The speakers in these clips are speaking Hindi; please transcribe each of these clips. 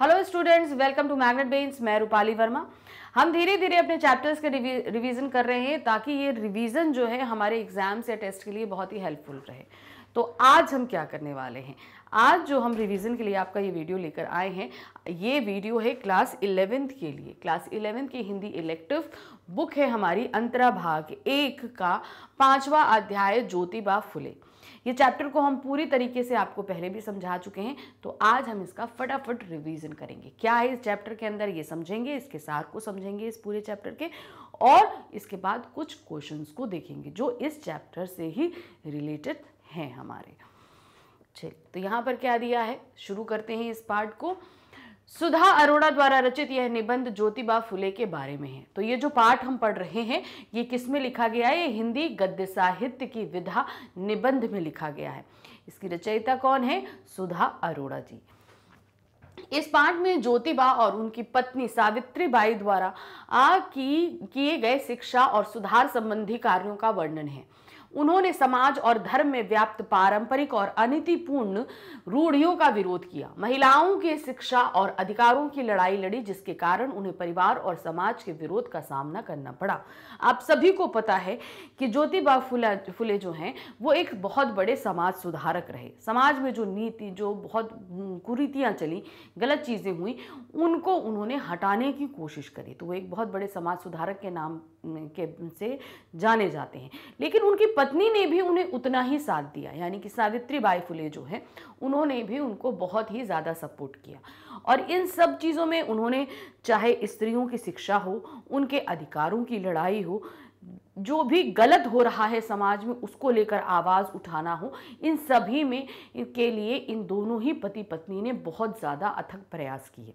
hello students welcome to Magnet Brains मैं रूपाली वर्मा हम धीरे धीरे अपने चैप्टर्स के रिवीजन कर रहे हैं ताकि ये रिवीजन जो है हमारे एग्जाम्स या टेस्ट के लिए बहुत ही हेल्पफुल रहे तो आज हम क्या करने वाले हैं आज जो हम रिवीजन के लिए आपका ये वीडियो लेकर आए हैं ये वीडियो है क्लास इलेवेंथ के लिए क्लास इलेवेंथ की हिंदी इलेक्टिव बुक है हमारी अंतरा भाग एक का पाँचवा अध्याय ज्योतिबा फुले ये चैप्टर को हम पूरी तरीके से आपको पहले भी समझा चुके हैं तो आज हम इसका फटाफट रिविजन करेंगे क्या है इस चैप्टर के अंदर ये समझेंगे इसके सार को समझेंगे इस पूरे चैप्टर के और इसके बाद कुछ क्वेश्चंस को देखेंगे जो इस चैप्टर से ही रिलेटेड हैं हमारे ठीक तो यहाँ पर क्या दिया है शुरू करते हैं इस पार्ट को सुधा अरोड़ा द्वारा रचित यह निबंध ज्योतिबा फुले के बारे में है तो ये जो पाठ हम पढ़ रहे हैं ये किस में लिखा गया है ये हिंदी गद्य साहित्य की विधा निबंध में लिखा गया है इसकी रचयिता कौन है सुधा अरोड़ा जी इस पाठ में ज्योतिबा और उनकी पत्नी सावित्री बाई द्वारा आ की किए गए शिक्षा और सुधार संबंधी कार्यों का वर्णन है उन्होंने समाज और धर्म में व्याप्त पारंपरिक और अनितिपूर्ण रूढ़ियों का विरोध किया महिलाओं की शिक्षा और अधिकारों की लड़ाई लड़ी जिसके कारण उन्हें परिवार और समाज के विरोध का सामना करना पड़ा आप सभी को पता है कि ज्योतिबा फुले फुले जो हैं वो एक बहुत बड़े समाज सुधारक रहे समाज में जो नीति जो बहुत कुरीतियाँ चली गलत चीज़ें हुई उनको उन्होंने हटाने की कोशिश करी तो वो एक बहुत बड़े समाज सुधारक के नाम के से जाने जाते हैं लेकिन उनकी पत्नी ने भी उन्हें उतना ही साथ दिया यानी कि सावित्री बाई फुले जो है उन्होंने भी उनको बहुत ही ज़्यादा सपोर्ट किया और इन सब चीज़ों में उन्होंने चाहे स्त्रियों की शिक्षा हो उनके अधिकारों की लड़ाई हो जो भी गलत हो रहा है समाज में उसको लेकर आवाज़ उठाना हो इन सभी में के लिए इन दोनों ही पति पत्नी ने बहुत ज़्यादा अथक प्रयास किए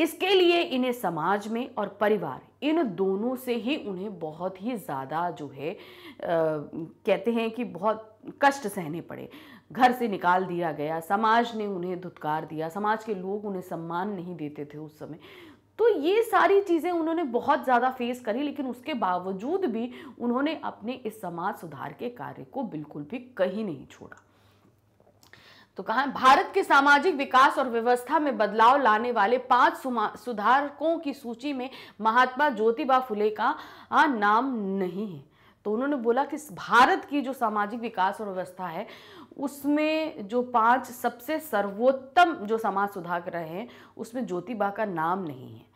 इसके लिए इन्हें समाज में और परिवार इन दोनों से ही उन्हें बहुत ही ज़्यादा जो है आ, कहते हैं कि बहुत कष्ट सहने पड़े घर से निकाल दिया गया समाज ने उन्हें धुतकार दिया समाज के लोग उन्हें सम्मान नहीं देते थे उस समय तो ये सारी चीज़ें उन्होंने बहुत ज़्यादा फेस करी लेकिन उसके बावजूद भी उन्होंने अपने इस समाज सुधार के कार्य को बिल्कुल भी कहीं नहीं छोड़ा तो कहा भारत के सामाजिक विकास और व्यवस्था में बदलाव लाने वाले पांच सुधारकों की सूची में महात्मा ज्योतिबा फुले का नाम नहीं है तो उन्होंने बोला कि भारत की जो सामाजिक विकास और व्यवस्था है उसमें जो पांच सबसे सर्वोत्तम जो समाज सुधारक रहे हैं उसमें ज्योतिबा का नाम नहीं है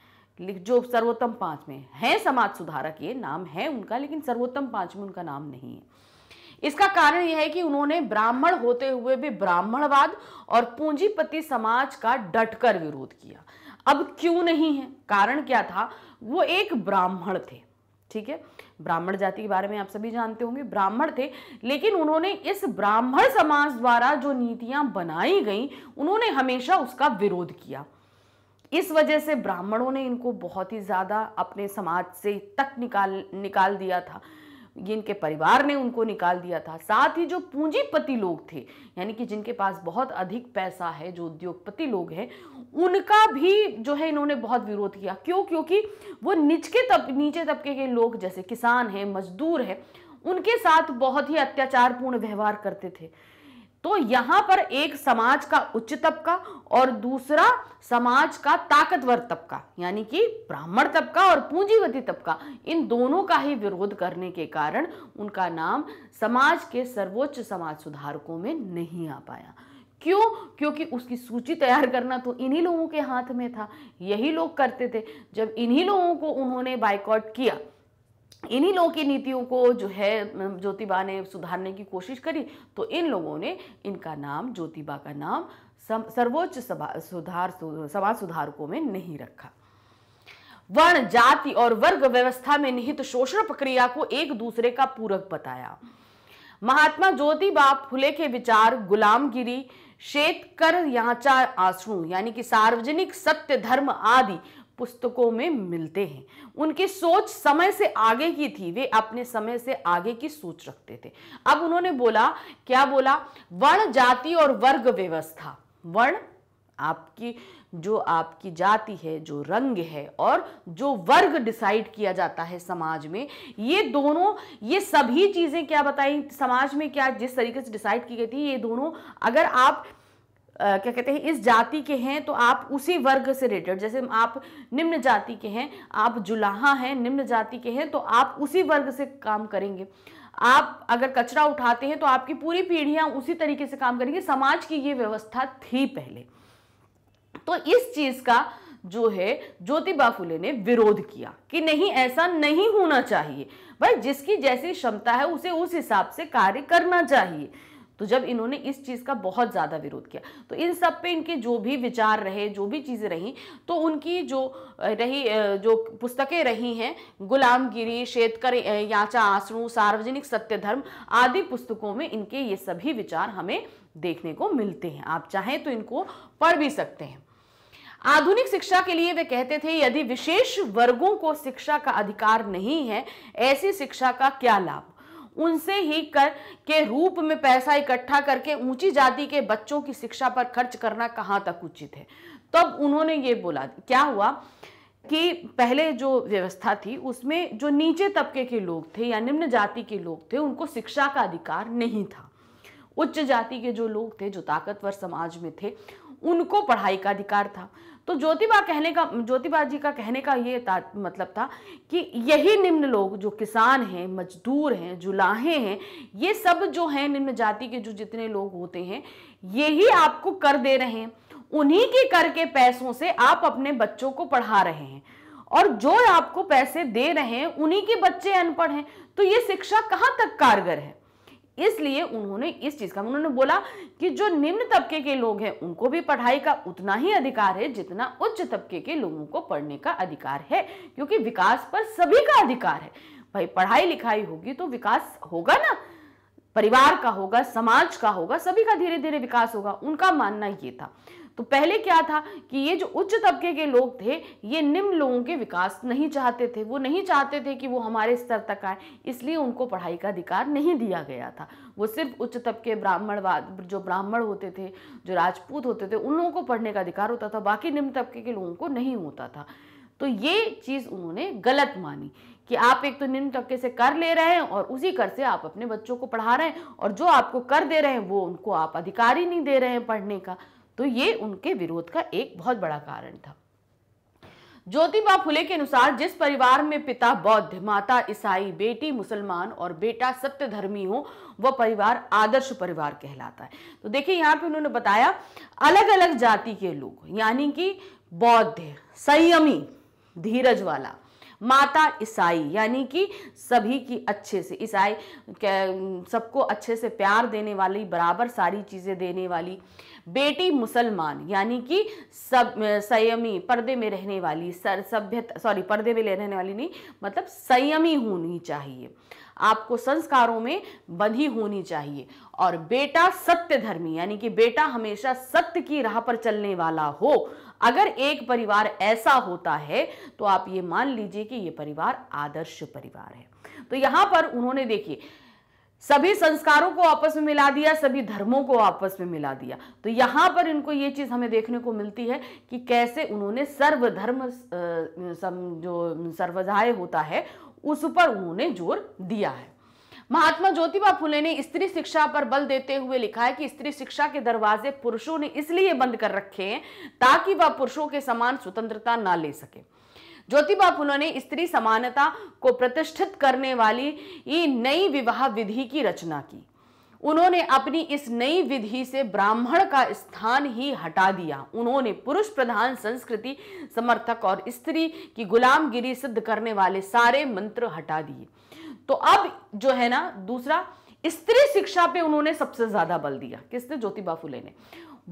जो सर्वोत्तम पांच में हैं समाज सुधारक ये नाम है उनका लेकिन सर्वोत्तम पांच में उनका नाम नहीं है इसका कारण यह है कि उन्होंने ब्राह्मण होते हुए भी ब्राह्मणवाद और पूंजीपति समाज का डटकर विरोध किया अब क्यों नहीं है कारण क्या था वो एक ब्राह्मण थे ठीक है ब्राह्मण जाति के बारे में आप सभी जानते होंगे ब्राह्मण थे लेकिन उन्होंने इस ब्राह्मण समाज द्वारा जो नीतियां बनाई गई उन्होंने हमेशा उसका विरोध किया इस वजह से ब्राह्मणों ने इनको बहुत ही ज़्यादा अपने समाज से तक निकाल निकाल दिया था जिनके परिवार ने उनको निकाल दिया था साथ ही जो पूंजीपति लोग थे यानी कि जिनके पास बहुत अधिक पैसा है जो उद्योगपति लोग हैं उनका भी जो है इन्होंने बहुत विरोध किया क्यों क्योंकि वो निचके तब नीचे तबके के लोग जैसे किसान हैं मजदूर हैं उनके साथ बहुत ही अत्याचारपूर्ण व्यवहार करते थे तो यहां पर एक समाज का उच्च तबका और दूसरा समाज का ताकतवर तबका यानी कि ब्राह्मण तबका और पूंजीवती तबका इन दोनों का ही विरोध करने के कारण उनका नाम समाज के सर्वोच्च समाज सुधारकों में नहीं आ पाया क्यों क्योंकि उसकी सूची तैयार करना तो इन्हीं लोगों के हाथ में था यही लोग करते थे जब इन्हीं लोगों को उन्होंने बाइकआउट किया इन्हीं लोगों की नीतियों को जो है ज्योतिबा ने सुधारने की कोशिश करी तो इन लोगों ने इनका नाम ज्योतिबा का नाम सर्वोच्च सभा सुधार सभा सुधारकों में नहीं रखा वर्ण जाति और वर्ग व्यवस्था में निहित शोषण प्रक्रिया को एक दूसरे का पूरक बताया महात्मा ज्योतिबा फुले के विचार गुलामगिरी श्वेत कर याचा आश्रू यानी कि सार्वजनिक सत्य धर्म आदि पुस्तकों में मिलते हैं उनकी सोच समय से आगे की थी वे अपने समय से आगे की सोच रखते थे अब उन्होंने बोला क्या बोला वर्ण जाति और वर्ग व्यवस्था वर्ण आपकी जो आपकी जाति है जो रंग है और जो वर्ग डिसाइड किया जाता है समाज में ये दोनों ये सभी चीज़ें क्या बताई समाज में क्या जिस तरीके से डिसाइड की गई थी ये दोनों अगर आप क्या कहते हैं इस जाति के हैं तो आप उसी वर्ग से रिलेटेड जैसे आप निम्न जाति के हैं आप जुलाहा हैं निम्न जाति के हैं तो आप उसी वर्ग से काम करेंगे आप अगर कचरा उठाते हैं तो आपकी पूरी पीढ़ियां उसी तरीके से काम करेंगे समाज की ये व्यवस्था थी पहले तो इस चीज़ का जो है ज्योतिबा फुले ने विरोध किया कि नहीं ऐसा नहीं होना चाहिए भाई जिसकी जैसी क्षमता है उसे उस हिसाब से कार्य करना चाहिए तो जब इन्होंने इस चीज़ का बहुत ज़्यादा विरोध किया तो इन सब पे इनके जो भी विचार रहे जो भी चीज़ें रहीं तो उनकी जो रही जो पुस्तकें रही हैं गुलामगिरी शेतकर याचा आश्रु सार्वजनिक सत्य धर्म आदि पुस्तकों में इनके ये सभी विचार हमें देखने को मिलते हैं आप चाहें तो इनको पढ़ भी सकते हैं आधुनिक शिक्षा के लिए वे कहते थे यदि विशेष वर्गों को शिक्षा का अधिकार नहीं है ऐसी शिक्षा का क्या लाभ उनसे ही कर के रूप में पैसा इकट्ठा करके ऊंची जाति के बच्चों की शिक्षा पर खर्च करना कहाँ तक उचित है तब उन्होंने ये बोला क्या हुआ कि पहले जो व्यवस्था थी उसमें जो नीचे तबके के लोग थे या निम्न जाति के लोग थे उनको शिक्षा का अधिकार नहीं था उच्च जाति के जो लोग थे जो ताकतवर समाज में थे उनको पढ़ाई का अधिकार था तो ज्योतिबा कहने का ज्योतिबा जी का कहने का ये मतलब था कि यही निम्न लोग जो किसान हैं मजदूर हैं जुलाहे हैं ये सब जो हैं निम्न जाति के जो जितने लोग होते हैं यही आपको कर दे रहे हैं उन्हीं के कर के पैसों से आप अपने बच्चों को पढ़ा रहे हैं और जो आपको पैसे दे रहे हैं उन्हीं के बच्चे अनपढ़ हैं तो ये शिक्षा कहाँ तक कारगर है इसलिए उन्होंने इस चीज़ का उन्होंने बोला कि जो निम्न तबके के लोग हैं उनको भी पढ़ाई का उतना ही अधिकार है जितना उच्च तबके के लोगों को पढ़ने का अधिकार है क्योंकि विकास पर सभी का अधिकार है भाई पढ़ाई लिखाई होगी तो विकास होगा ना परिवार का होगा समाज का होगा सभी का धीरे धीरे विकास होगा उनका मानना ये था तो पहले क्या था कि ये जो उच्च तबके के लोग थे ये निम्न लोगों के विकास नहीं चाहते थे वो नहीं चाहते थे कि वो हमारे स्तर तक आए इसलिए उनको पढ़ाई का अधिकार नहीं दिया गया था वो सिर्फ उच्च तबके ब्राह्मणवाद जो ब्राह्मण होते थे जो राजपूत होते थे उन लोगों को पढ़ने का अधिकार होता था बाकी निम्न तबके के लोगों को नहीं होता था तो ये चीज़ उन्होंने गलत मानी कि आप एक तो निम्न तबके से कर ले रहे हैं और उसी कर से आप अपने बच्चों को पढ़ा रहे हैं और जो आपको कर दे रहे हैं वो उनको आप अधिकार ही नहीं दे रहे हैं पढ़ने का तो ये उनके विरोध का एक बहुत बड़ा कारण था ज्योतिबा फुले के अनुसार जिस परिवार में पिता बौद्ध माता ईसाई बेटी मुसलमान और बेटा सत्य धर्मी हो वह परिवार आदर्श परिवार कहलाता है तो देखिए यहाँ पे उन्होंने बताया अलग अलग जाति के लोग यानी कि बौद्ध संयमी धीरज वाला माता ईसाई यानी कि सभी की अच्छे से ईसाई सबको अच्छे से प्यार देने वाली बराबर सारी चीज़ें देने वाली बेटी मुसलमान यानी कि सब संयमी पर्दे में रहने वाली सर सभ्यता सॉरी पर्दे में रहने वाली नहीं मतलब संयमी होनी चाहिए आपको संस्कारों में बंधी होनी चाहिए और बेटा सत्य धर्मी यानी कि बेटा हमेशा सत्य की राह पर चलने वाला हो अगर एक परिवार ऐसा होता है तो आप ये मान लीजिए कि ये परिवार आदर्श परिवार है तो यहां पर उन्होंने देखिए सभी संस्कारों को आपस में मिला दिया सभी धर्मों को आपस में मिला दिया तो यहाँ पर इनको ये चीज़ हमें देखने को मिलती है कि कैसे उन्होंने सर्वधर्म जो सर्वधाय होता है उस पर उन्होंने जोर दिया है महात्मा ज्योतिबा फुले ने स्त्री शिक्षा पर बल देते हुए लिखा है कि स्त्री शिक्षा के दरवाजे पुरुषों ने इसलिए बंद कर रखे हैं ताकि वह पुरुषों के समान स्वतंत्रता ना ले सके ज्योतिबा फुले ने स्त्री समानता को प्रतिष्ठित करने वाली नई विवाह विधि की रचना की उन्होंने अपनी इस नई विधि से ब्राह्मण का स्थान ही हटा दिया उन्होंने पुरुष प्रधान संस्कृति समर्थक और स्त्री की गुलामगिरी सिद्ध करने वाले सारे मंत्र हटा दिए तो अब जो है ना दूसरा स्त्री शिक्षा पे उन्होंने सबसे ज्यादा बल दिया किसने ज्योतिबा फुले ने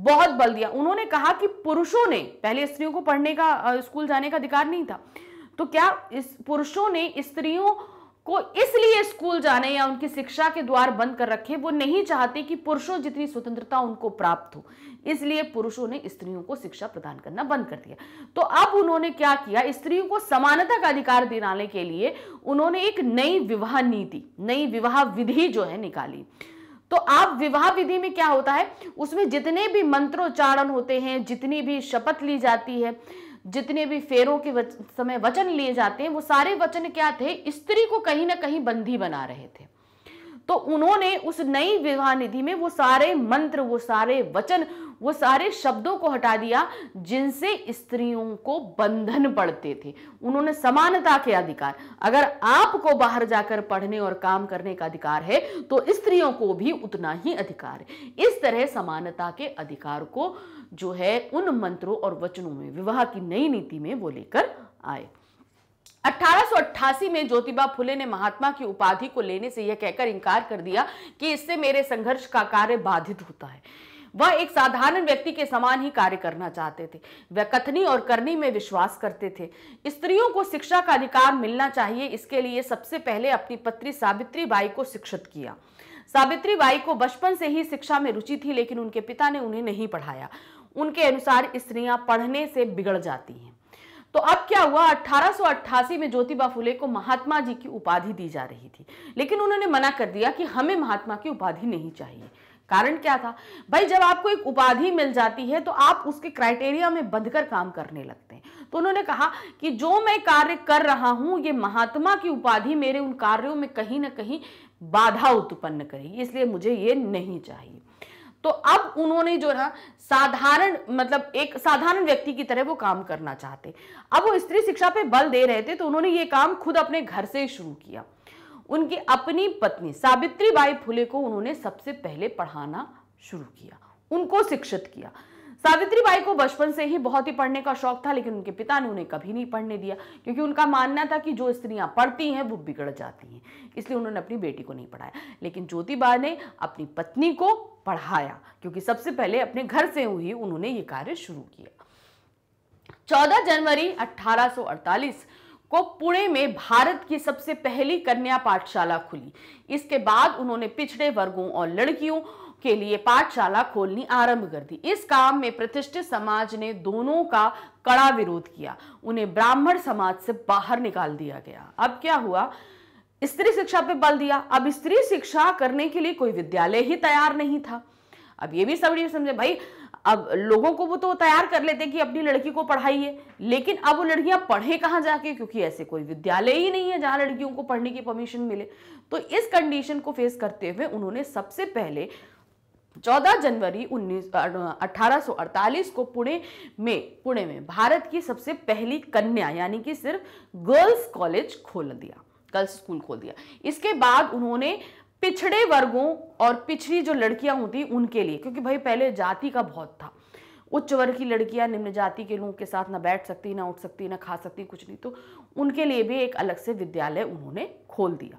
बहुत बल दिया उन्होंने कहा कि पुरुषों ने पहले स्त्रियों को पढ़ने का स्कूल जाने का अधिकार नहीं था तो क्या इस पुरुषों ने स्त्रियों को इसलिए स्कूल जाने या उनकी शिक्षा के द्वार बंद कर रखे वो नहीं चाहते कि पुरुषों जितनी स्वतंत्रता उनको प्राप्त हो इसलिए पुरुषों ने स्त्रियों को शिक्षा प्रदान करना बंद कर दिया तो अब उन्होंने क्या किया स्त्रियों को समानता का अधिकार दिलाने के लिए उन्होंने एक नई विवाह नीति नई विवाह विधि जो है निकाली तो आप विवाह विधि में क्या होता है उसमें जितने भी मंत्रोच्चारण होते हैं जितनी भी शपथ ली जाती है जितने भी फेरों के वच, समय वचन लिए जाते हैं वो सारे वचन क्या थे स्त्री को कहीं ना कहीं बंदी बना रहे थे तो उन्होंने उस नई विवाह निधि में वो सारे मंत्र वो सारे वचन वो सारे शब्दों को हटा दिया जिनसे स्त्रियों को बंधन पड़ते थे उन्होंने समानता के अधिकार अगर आपको बाहर जाकर पढ़ने और काम करने का अधिकार है तो स्त्रियों को भी उतना ही अधिकार है इस तरह समानता के अधिकार को जो है उन मंत्रों और वचनों में विवाह की नई नीति में वो लेकर आए 1888 में ज्योतिबा फुले ने महात्मा की उपाधि को लेने से यह कहकर इनकार कर दिया कि इससे मेरे संघर्ष का कार्य बाधित होता है वह एक साधारण व्यक्ति के समान ही कार्य करना चाहते थे वह कथनी और करनी में विश्वास करते थे स्त्रियों को शिक्षा का अधिकार मिलना चाहिए इसके लिए सबसे पहले अपनी पत्नी सावित्री बाई को शिक्षित किया सावित्री बाई को बचपन से ही शिक्षा में रुचि थी लेकिन उनके पिता ने उन्हें नहीं पढ़ाया उनके अनुसार स्त्रियां पढ़ने से बिगड़ जाती हैं तो अब क्या हुआ 1888 में ज्योतिबा फुले को महात्मा जी की उपाधि दी जा रही थी लेकिन उन्होंने मना कर दिया कि हमें महात्मा की उपाधि नहीं चाहिए कारण क्या था भाई जब आपको एक उपाधि मिल जाती है तो आप उसके क्राइटेरिया में बंधकर काम करने लगते हैं तो उन्होंने कहा कि जो मैं कार्य कर रहा हूं ये महात्मा की उपाधि मेरे उन कार्यों में कहीं ना कहीं बाधा उत्पन्न करेगी इसलिए मुझे ये नहीं चाहिए तो अब उन्होंने जो ना साधारण मतलब एक साधारण व्यक्ति की तरह वो काम करना चाहते अब वो स्त्री शिक्षा पे बल दे रहे थे तो उन्होंने ये काम खुद अपने घर से शुरू किया उनकी अपनी पत्नी सावित्री बाई फुले को उन्होंने सबसे पहले पढ़ाना शुरू किया उनको शिक्षित किया सावित्री बाई को बचपन से ही बहुत ही पढ़ने का शौक था लेकिन उनके पिता ने उन्हें कभी नहीं पढ़ने दिया क्योंकि उनका मानना था कि जो स्त्रियां पढ़ती हैं वो बिगड़ जाती हैं इसलिए उन्होंने अपनी बेटी को नहीं पढ़ाया लेकिन ज्योतिबा ने अपनी पत्नी को पढ़ाया क्योंकि सबसे पहले अपने घर से ही उन्होंने ये कार्य शुरू किया चौदह जनवरी अठारह को पुणे में भारत की सबसे पहली कन्या पाठशाला खुली इसके बाद उन्होंने पिछड़े वर्गों और लड़कियों के लिए पाठशाला खोलनी आरंभ कर दी इस काम में प्रतिष्ठित समाज ने दोनों का कड़ा विरोध किया उन्हें ब्राह्मण समाज से बाहर निकाल दिया गया अब क्या हुआ स्त्री शिक्षा पे बल दिया अब स्त्री शिक्षा करने के लिए कोई विद्यालय ही तैयार नहीं था अब ये भी समझिए समझे भाई अब लोगों को वो तो तैयार कर लेते कि अपनी लड़की को पढ़ाइए लेकिन अब वो लड़कियां पढ़े कहाँ जाके क्योंकि ऐसे कोई विद्यालय ही नहीं है जहाँ लड़कियों को पढ़ने की परमिशन मिले तो इस कंडीशन को फेस करते हुए उन्होंने सबसे पहले 14 जनवरी उन्नीस अठारह को पुणे में पुणे में भारत की सबसे पहली कन्या यानी कि सिर्फ गर्ल्स कॉलेज खोल दिया गर्ल्स स्कूल खोल दिया इसके बाद उन्होंने पिछड़े वर्गों और पिछड़ी जो लड़कियां होती उनके लिए क्योंकि भाई पहले जाति का बहुत था उच्च वर्ग की लड़कियां निम्न जाति के लोगों के साथ ना बैठ सकती ना उठ सकती ना खा सकती कुछ नहीं तो उनके लिए भी एक अलग से विद्यालय उन्होंने खोल दिया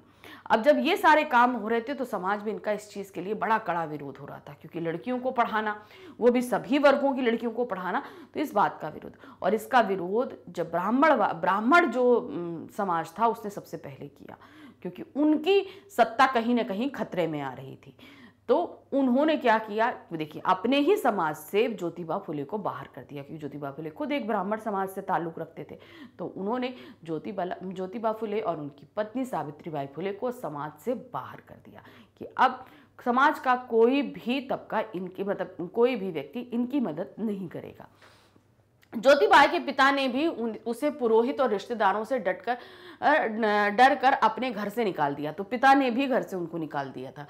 अब जब ये सारे काम हो रहे थे तो समाज में इनका इस चीज़ के लिए बड़ा कड़ा विरोध हो रहा था क्योंकि लड़कियों को पढ़ाना वो भी सभी वर्गों की लड़कियों को पढ़ाना तो इस बात का विरोध और इसका विरोध जब ब्राह्मण ब्राह्मण जो समाज था उसने सबसे पहले किया क्योंकि उनकी सत्ता कहीं ना कहीं खतरे में आ रही थी तो उन्होंने क्या किया देखिए अपने ही समाज से ज्योतिबा फुले को बाहर कर दिया क्योंकि ज्योतिबा फुले खुद एक ब्राह्मण समाज से ताल्लुक़ रखते थे तो उन्होंने ज्योतिबा ज्योतिबा फुले और उनकी पत्नी सावित्रीबाई फुले को समाज से बाहर कर दिया कि अब समाज का कोई भी तबका इनके मतलब कोई भी व्यक्ति इनकी मदद नहीं करेगा ज्योतिबाई के पिता ने भी उसे पुरोहित और रिश्तेदारों से डटकर डर कर अपने घर से निकाल दिया तो पिता ने भी घर से उनको निकाल दिया था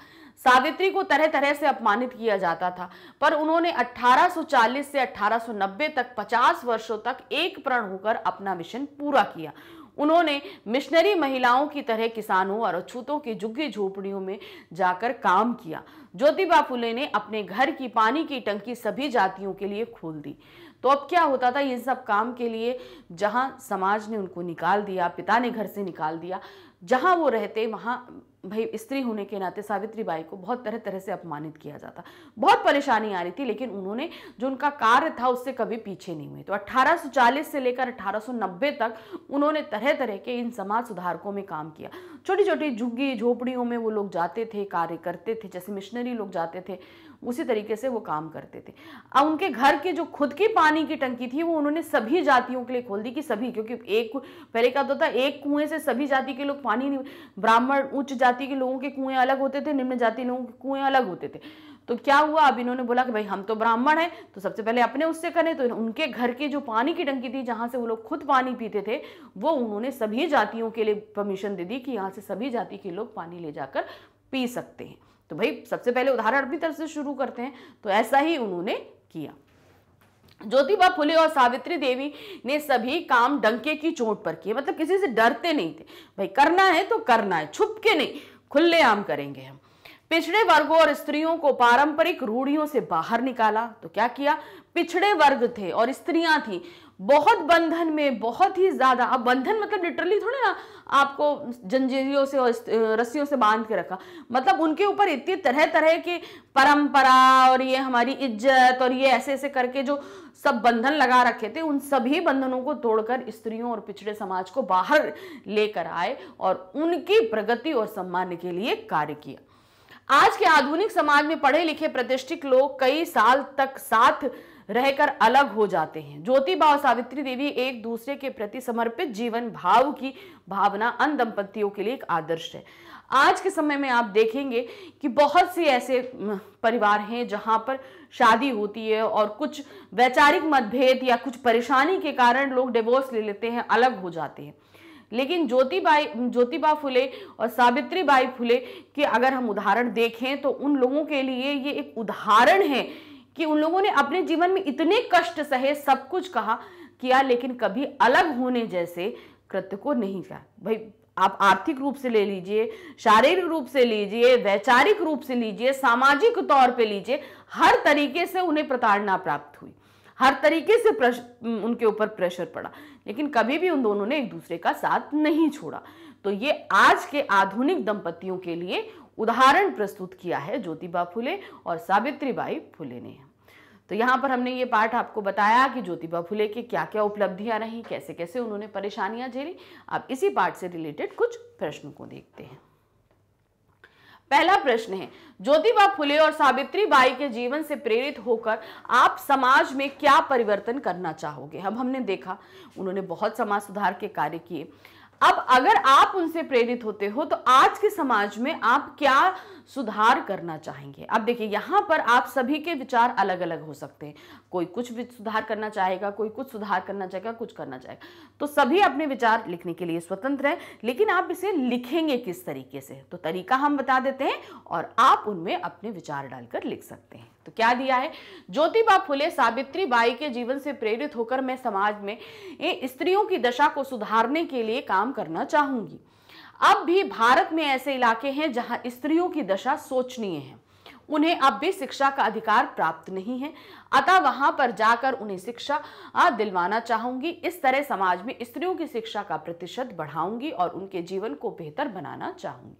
सावित्री को तरह तरह से अपमानित किया जाता था पर उन्होंने 1840 से 1890 तक 50 वर्षों तक एक प्रण होकर अपना मिशन पूरा किया उन्होंने मिशनरी महिलाओं की तरह किसानों और अछूतों की झुग्गी झोपड़ियों में जाकर काम किया ज्योतिबा फुले ने अपने घर की पानी की टंकी सभी जातियों के लिए खोल दी तो अब क्या होता था ये सब काम के लिए जहाँ समाज ने उनको निकाल दिया पिता ने घर से निकाल दिया जहाँ वो रहते वहाँ भाई स्त्री होने के नाते सावित्री बाई को बहुत तरह तरह से अपमानित किया जाता बहुत परेशानी आ रही थी लेकिन उन्होंने जो उनका कार्य था उससे कभी पीछे नहीं हुए तो 1840 से लेकर 1890 तक उन्होंने तरह तरह के इन समाज सुधारकों में काम किया छोटी छोटी झुग्गी झोपड़ियों में वो लोग जाते थे कार्य करते थे जैसे मिशनरी लोग जाते थे उसी तरीके से वो काम करते थे अब उनके घर के जो खुद की पानी की टंकी थी वो उन्होंने सभी जातियों के लिए खोल दी कि सभी क्योंकि एक पहले क्या होता था एक कुएं से सभी जाति के लोग पानी ब्राह्मण उच्च जाति के लोगों के कुएं अलग होते थे निम्न जाति लोगों के कुएं अलग होते थे तो क्या हुआ अब इन्होंने बोला कि भाई हम तो ब्राह्मण हैं तो सबसे पहले अपने उससे करें तो उनके घर की जो पानी की टंकी थी जहाँ से वो लोग खुद पानी पीते थे वो उन्होंने सभी जातियों के लिए परमिशन दे दी कि यहाँ से सभी जाति के लोग पानी ले जाकर पी सकते हैं तो भाई सबसे पहले उदाहरण अपनी तरफ से शुरू करते हैं तो ऐसा ही उन्होंने किया ज्योतिबा फुले और सावित्री देवी ने सभी काम डंके की चोट पर किए मतलब किसी से डरते नहीं थे भाई करना है तो करना है छुप के नहीं खुले आम करेंगे हम पिछड़े वर्गों और स्त्रियों को पारंपरिक रूढ़ियों से बाहर निकाला तो क्या किया पिछड़े वर्ग थे और स्त्रियां थी बहुत बंधन में बहुत ही ज्यादा अब बंधन मतलब लिटरली थोड़ा ना आपको जंजीरियों से और रस्सियों से बांध के रखा मतलब उनके ऊपर इतनी तरह तरह की परंपरा और ये हमारी इज्जत और ये ऐसे ऐसे करके जो सब बंधन लगा रखे थे उन सभी बंधनों को तोड़कर स्त्रियों और पिछड़े समाज को बाहर लेकर आए और उनकी प्रगति और सम्मान के लिए कार्य किया आज के आधुनिक समाज में पढ़े लिखे प्रतिष्ठित लोग कई साल तक साथ रहकर अलग हो जाते हैं ज्योतिबा और सावित्री देवी एक दूसरे के प्रति समर्पित जीवन भाव की भावना अन दंपतियों के लिए एक आदर्श है आज के समय में आप देखेंगे कि बहुत से ऐसे परिवार हैं जहां पर शादी होती है और कुछ वैचारिक मतभेद या कुछ परेशानी के कारण लोग डिवोर्स ले लेते हैं अलग हो जाते हैं लेकिन ज्योतिबाई ज्योतिबा फुले और सावित्री बाई फुले के अगर हम उदाहरण देखें तो उन लोगों के लिए ये एक उदाहरण है कि उन लोगों ने अपने जीवन में इतने कष्ट सहे सब कुछ कहा किया लेकिन कभी अलग होने जैसे कृत्य को नहीं किया भाई आप आर्थिक रूप से ले लीजिए शारीरिक रूप से लीजिए वैचारिक रूप से लीजिए सामाजिक तौर पे लीजिए हर तरीके से उन्हें प्रताड़ना प्राप्त हुई हर तरीके से उनके ऊपर प्रेशर पड़ा लेकिन कभी भी उन दोनों ने एक दूसरे का साथ नहीं छोड़ा तो ये आज के आधुनिक दंपतियों के लिए उदाहरण प्रस्तुत किया है ज्योतिबा फुले और सावित्रीबाई फुले ने तो यहाँ पर हमने ये पाठ आपको बताया कि ज्योतिबा फुले की क्या क्या उपलब्धियाँ रहीं कैसे कैसे उन्होंने परेशानियाँ झेली अब इसी पाठ से रिलेटेड कुछ प्रश्नों को देखते हैं पहला प्रश्न है ज्योतिबा फुले और सावित्री बाई के जीवन से प्रेरित होकर आप समाज में क्या परिवर्तन करना चाहोगे अब हमने देखा उन्होंने बहुत समाज सुधार के कार्य किए अब अगर आप उनसे प्रेरित होते हो तो आज के समाज में आप क्या सुधार करना चाहेंगे अब देखिए यहाँ पर आप सभी के विचार अलग अलग हो सकते हैं कोई कुछ सुधार करना चाहेगा कोई कुछ सुधार करना चाहेगा कुछ करना चाहेगा तो सभी अपने विचार लिखने के लिए स्वतंत्र हैं लेकिन आप इसे लिखेंगे किस तरीके से तो तरीका हम बता देते हैं और आप उनमें अपने विचार डालकर लिख सकते हैं तो क्या दिया है ज्योतिबा फुले सावित्री बाई के जीवन से प्रेरित होकर मैं समाज में स्त्रियों की दशा को सुधारने के लिए काम करना चाहूंगी अब भी भारत में ऐसे इलाके हैं जहां स्त्रियों की दशा सोचनीय है उन्हें अब भी शिक्षा का अधिकार प्राप्त नहीं है अतः वहां पर जाकर उन्हें शिक्षा दिलवाना चाहूंगी इस तरह समाज में स्त्रियों की शिक्षा का प्रतिशत बढ़ाऊंगी और उनके जीवन को बेहतर बनाना चाहूंगी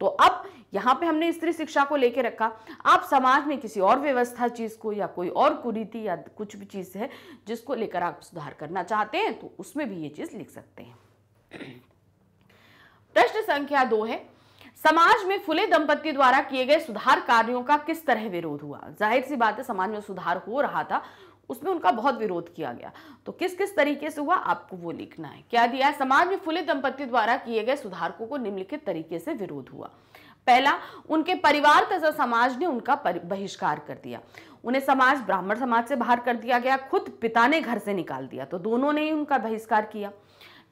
तो अब यहाँ पे हमने स्त्री शिक्षा को लेके रखा आप समाज में किसी और व्यवस्था चीज़ को या कोई और कुरीति या कुछ भी चीज़ है जिसको लेकर आप सुधार करना चाहते हैं तो उसमें भी ये चीज़ लिख सकते हैं प्रश्न संख्या दो है समाज में फुले दंपति द्वारा किए गए सुधार कार्यों का किस तरह विरोध हुआ जाहिर सी बात है समाज में सुधार हो रहा था उसमें उनका बहुत विरोध किया गया तो किस किस तरीके से हुआ आपको वो लिखना है क्या दिया है समाज में फुले दंपति द्वारा किए गए सुधारकों को निम्नलिखित तरीके से विरोध हुआ पहला उनके परिवार तथा समाज ने उनका बहिष्कार कर दिया उन्हें समाज ब्राह्मण समाज से बाहर कर दिया गया खुद पिता ने घर से निकाल दिया तो दोनों ने ही उनका बहिष्कार किया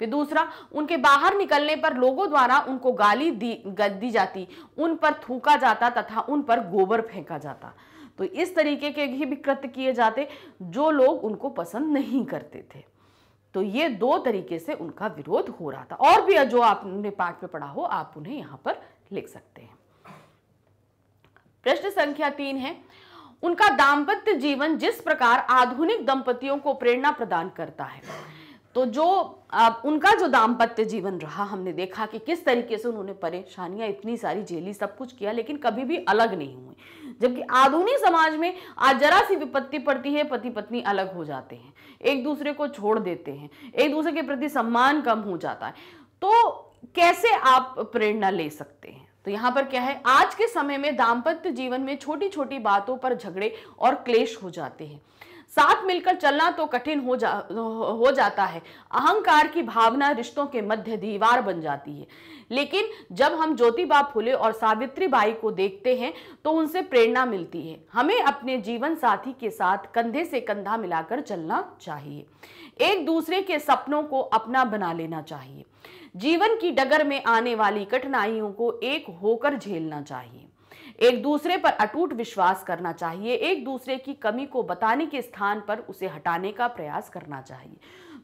फिर दूसरा उनके बाहर निकलने पर लोगों द्वारा उनको गाली दी दी जाती उन पर थूका जाता तथा उन पर गोबर फेंका जाता तो इस तरीके के भी विकृत किए जाते जो लोग उनको पसंद नहीं करते थे तो ये दो तरीके से उनका विरोध हो रहा था और भी जो आपने पाठ में पढ़ा हो आप उन्हें यहाँ पर लिख सकते हैं प्रश्न संख्या तीन है उनका दाम्पत्य जीवन जिस प्रकार आधुनिक दंपतियों को प्रेरणा प्रदान करता है तो जो उनका जो दाम्पत्य जीवन रहा हमने देखा कि किस तरीके से उन्होंने परेशानियां इतनी सारी झेली सब कुछ किया लेकिन कभी भी अलग नहीं हुए जबकि आधुनिक समाज में आज जरा सी विपत्ति पड़ती है पति पत्नी अलग हो जाते हैं एक दूसरे को छोड़ देते हैं एक दूसरे के प्रति सम्मान कम हो जाता है तो कैसे आप प्रेरणा ले सकते हैं तो यहाँ पर क्या है आज के समय में दाम्पत्य जीवन में छोटी छोटी बातों पर झगड़े और क्लेश हो जाते हैं साथ मिलकर चलना तो कठिन हो जा हो जाता है अहंकार की भावना रिश्तों के मध्य दीवार बन जाती है लेकिन जब हम ज्योतिबा फुले और सावित्री बाई को देखते हैं तो उनसे प्रेरणा मिलती है हमें अपने जीवन साथी के साथ कंधे से कंधा मिलाकर चलना चाहिए एक दूसरे के सपनों को अपना बना लेना चाहिए जीवन की डगर में आने वाली कठिनाइयों को एक होकर झेलना चाहिए एक दूसरे पर अटूट विश्वास करना चाहिए एक दूसरे की कमी को बताने के स्थान पर उसे हटाने का प्रयास करना चाहिए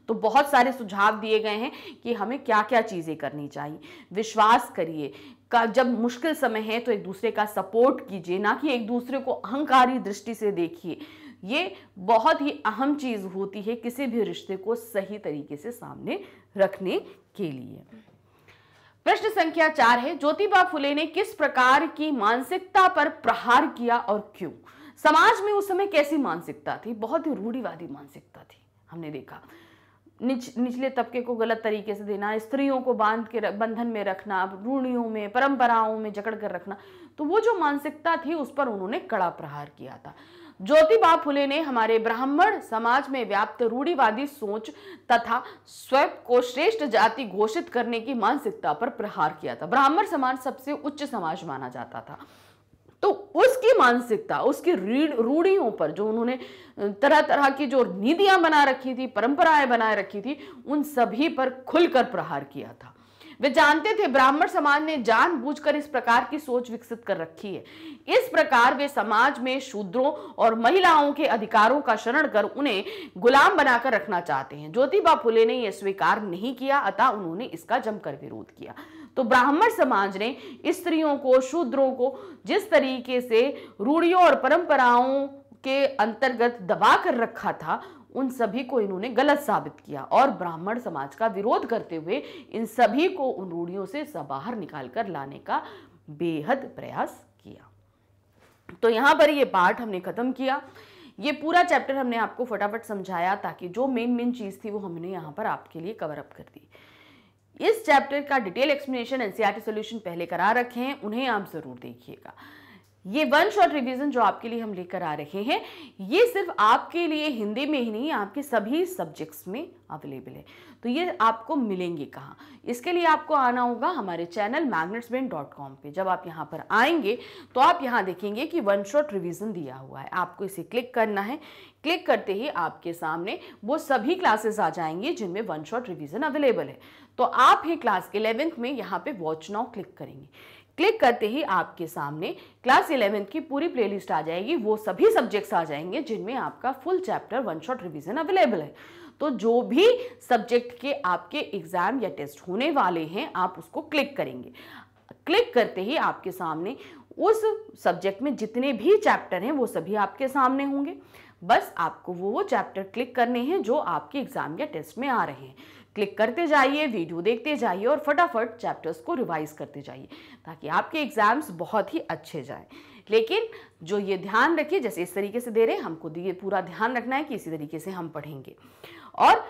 तो बहुत सारे सुझाव दिए गए हैं कि हमें क्या क्या चीज़ें करनी चाहिए विश्वास करिए का जब मुश्किल समय है तो एक दूसरे का सपोर्ट कीजिए ना कि एक दूसरे को अहंकारी दृष्टि से देखिए ये बहुत ही अहम चीज़ होती है किसी भी रिश्ते को सही तरीके से सामने रखने के लिए प्रश्न संख्या चार है ज्योतिबा फुले ने किस प्रकार की मानसिकता पर प्रहार किया और क्यों समाज में उस समय कैसी मानसिकता थी बहुत ही रूढ़ीवादी मानसिकता थी हमने देखा निच निचले तबके को गलत तरीके से देना स्त्रियों को बांध के बंधन में रखना रूढ़ियों में परंपराओं में जकड़ कर रखना तो वो जो मानसिकता थी उस पर उन्होंने कड़ा प्रहार किया था ज्योतिबा फुले ने हमारे ब्राह्मण समाज में व्याप्त रूढ़िवादी सोच तथा स्वयं को श्रेष्ठ जाति घोषित करने की मानसिकता पर प्रहार किया था ब्राह्मण समाज सबसे उच्च समाज माना जाता था तो उसकी मानसिकता उसकी रूढ़ियों पर जो उन्होंने तरह तरह की जो नीतियां बना रखी थी परंपराएं बनाए रखी थी उन सभी पर खुलकर प्रहार किया था वे जानते थे ब्राह्मण समाज ने जानबूझकर इस प्रकार की सोच विकसित कर रखी है इस प्रकार वे समाज में शूद्रों और महिलाओं के अधिकारों का शरण कर उन्हें गुलाम बनाकर रखना चाहते हैं ज्योतिबा फुले ने यह स्वीकार नहीं किया अतः उन्होंने इसका जमकर विरोध किया तो ब्राह्मण समाज ने स्त्रियों को शूद्रों को जिस तरीके से रूढ़ियों और परंपराओं के अंतर्गत दबा कर रखा था उन सभी को इन्होंने गलत साबित किया और ब्राह्मण समाज का विरोध करते हुए इन सभी को उन रूढ़ियों से बाहर निकाल कर लाने का बेहद प्रयास किया तो यहाँ पर ये पाठ हमने ख़त्म किया ये पूरा चैप्टर हमने आपको फटाफट समझाया ताकि जो मेन मेन चीज़ थी वो हमने यहाँ पर आपके लिए कवर अप कर दी इस चैप्टर का डिटेल एक्सप्लेनेशन एनसीईआरटी सॉल्यूशन पहले करा रखे हैं उन्हें आप ज़रूर देखिएगा ये वन शॉट रिवीजन जो आपके लिए हम लेकर आ रहे हैं ये सिर्फ आपके लिए हिंदी में ही नहीं आपके सभी सब्जेक्ट्स में अवेलेबल है तो ये आपको मिलेंगे कहाँ इसके लिए आपको आना होगा हमारे चैनल बेन डॉट कॉम पर जब आप यहाँ पर आएंगे तो आप यहाँ देखेंगे कि वन शॉट रिविज़न दिया हुआ है आपको इसे क्लिक करना है क्लिक करते ही आपके सामने वो सभी क्लासेस आ जाएंगे जिनमें वन शॉट रिविज़न अवेलेबल है तो आप ही क्लास इलेवेंथ में यहाँ पर वॉच नाउ क्लिक करेंगे क्लिक करते ही आपके सामने क्लास इलेवेंथ की पूरी प्लेलिस्ट आ जाएगी वो सभी सब्जेक्ट्स आ जाएंगे जिनमें आपका full chapter one shot revision available है तो जो भी सब्जेक्ट के आपके एग्ज़ाम या टेस्ट होने वाले हैं आप उसको क्लिक करेंगे क्लिक करते ही आपके सामने उस सब्जेक्ट में जितने भी चैप्टर हैं वो सभी आपके सामने होंगे बस आपको वो वो चैप्टर क्लिक करने हैं जो आपके एग्ज़ाम या टेस्ट में आ रहे हैं क्लिक करते जाइए वीडियो देखते जाइए और फटाफट चैप्टर्स को रिवाइज करते जाइए ताकि आपके एग्ज़ाम्स बहुत ही अच्छे जाएं लेकिन जो ये ध्यान रखिए जैसे इस तरीके से दे रहे हैं हमको ये पूरा ध्यान रखना है कि इसी तरीके से हम पढ़ेंगे और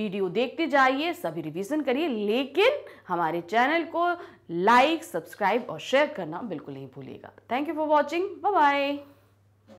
वीडियो देखते जाइए सभी रिवीजन करिए लेकिन हमारे चैनल को लाइक सब्सक्राइब और शेयर करना बिल्कुल नहीं भूलिएगा thank you for watching bye